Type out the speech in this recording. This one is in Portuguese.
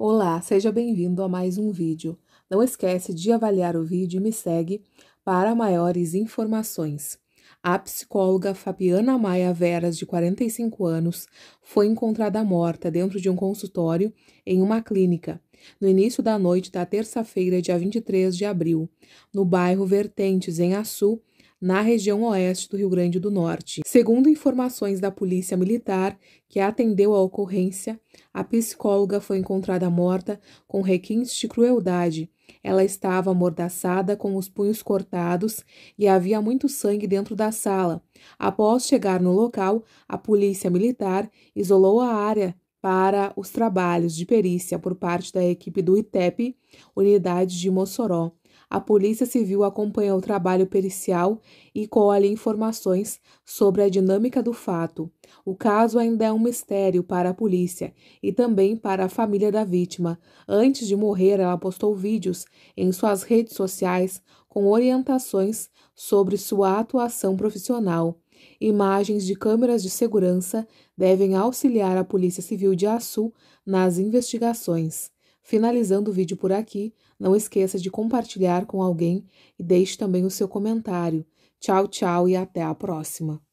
Olá, seja bem-vindo a mais um vídeo. Não esquece de avaliar o vídeo e me segue para maiores informações. A psicóloga Fabiana Maia Veras, de 45 anos, foi encontrada morta dentro de um consultório em uma clínica no início da noite da terça-feira, dia 23 de abril, no bairro Vertentes, em Açu, na região oeste do Rio Grande do Norte. Segundo informações da Polícia Militar, que atendeu a ocorrência, a psicóloga foi encontrada morta com requintes de crueldade. Ela estava amordaçada com os punhos cortados e havia muito sangue dentro da sala. Após chegar no local, a polícia militar isolou a área para os trabalhos de perícia por parte da equipe do ITEP, Unidade de Mossoró a Polícia Civil acompanha o trabalho pericial e colhe informações sobre a dinâmica do fato. O caso ainda é um mistério para a polícia e também para a família da vítima. Antes de morrer, ela postou vídeos em suas redes sociais com orientações sobre sua atuação profissional. Imagens de câmeras de segurança devem auxiliar a Polícia Civil de Assu nas investigações. Finalizando o vídeo por aqui, não esqueça de compartilhar com alguém e deixe também o seu comentário. Tchau, tchau e até a próxima!